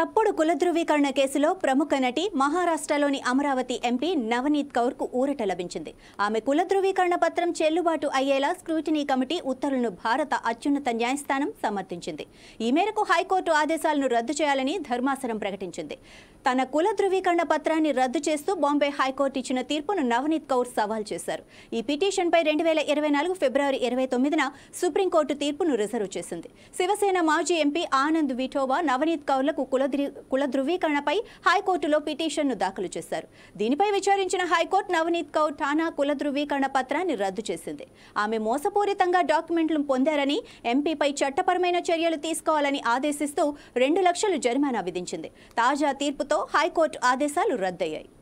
తప్పుడు కుల ధృవీకరణ కేసులో ప్రముఖ నటి మహారాష్ట్రలోని అమరావతి ఎంపీ నవనీత్ కౌర్కు ఊరట లభించింది ఆమె కుల ధృవీకరణ పత్రం చెల్లుబాటు అయ్యేలా స్క్రూటినీ కమిటీ ఉత్తర్వులను భారత అత్యున్నత న్యాయస్థానం సమర్థించింది ఈ మేరకు హైకోర్టు ఆదేశాలను రద్దు చేయాలని ధర్మాసనం ప్రకటించింది తన కుల ధృవీకరణ పత్రాన్ని రద్దు చేస్తూ బాంబే హైకోర్టు ఇచ్చిన తీర్పును నవనీత్ కౌర్ సవాల్ చేశారు ఈ పిటిషన్పై రెండు వేల ఇరవై నాలుగు ఫిబ్రవరి ఇరవై తొమ్మిదిన సుప్రీంకోర్టు తీర్పును రిజర్వ్ చేసింది శివసేన మాజీ ఎంపీ ఆనంద్ విఠోవా నవనీత్ కౌర్లకు కుల కుల ధృవీకరణపై హైకోర్టులో పిటిషన్ను దాఖలు చేశారు దీనిపై విచారించిన హైకోర్టు నవనీత్ కౌర్ ఠానా కుల ధృవీకరణ పత్రాన్ని రద్దు చేసింది ఆమె మోసపూరితంగా డాక్యుమెంట్లు పొందారని ఎంపీపై చట్టపరమైన చర్యలు తీసుకోవాలని ఆదేశిస్తూ రెండు లక్షలు జరిమానా విధించింది తాజా తీర్పుతో హైకోర్టు ఆదేశాలు రద్దయ్యాయి